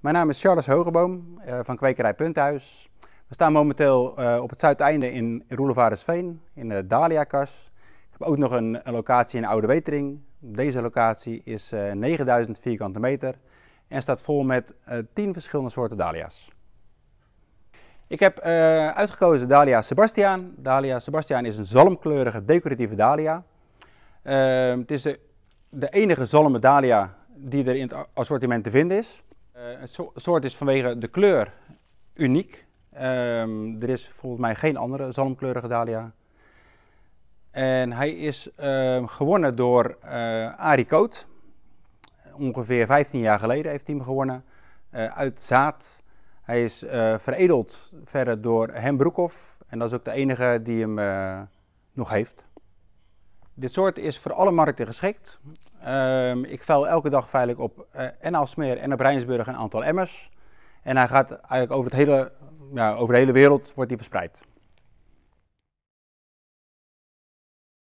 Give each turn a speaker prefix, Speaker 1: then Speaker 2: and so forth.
Speaker 1: Mijn naam is Charles Hogeboom eh, van Kwekerij Punthuis. We staan momenteel eh, op het Zuideinde in Roelevarensveen, in de eh, Dahlia-kas. Ik heb ook nog een, locatie in Oude Wetering. Deze locatie is 9000 vierkante meter en staat vol met 10 verschillende soorten dahlia's. Ik heb uitgekozen Dalia Sebastian. Dahlia Sebastian is een zalmkleurige decoratieve dahlia. Ehm, het is de, de enige zalmendalia die er in het assortiment te vinden is het eh, soort is vanwege de kleur uniek. Ehm, er is volgens mij geen andere zalmkleurige dahlia. En hij is ehm, gewonnen door uh, Arie Koot. Ongeveer 15 jaar geleden heeft hij hem gewonnen. Eh, uit zaad. Hij is veredeld verder door Hem Broekhoff. En dat is ook de enige die hem nog heeft. Dit soort is voor alle markten geschikt. Ehm, ik vuil elke dag veilig op uh, en Alsmeer en op Rijnsburg een aantal emmers. En hij gaat eigenlijk over, het hele, ja, over de hele wereld wordt die verspreid.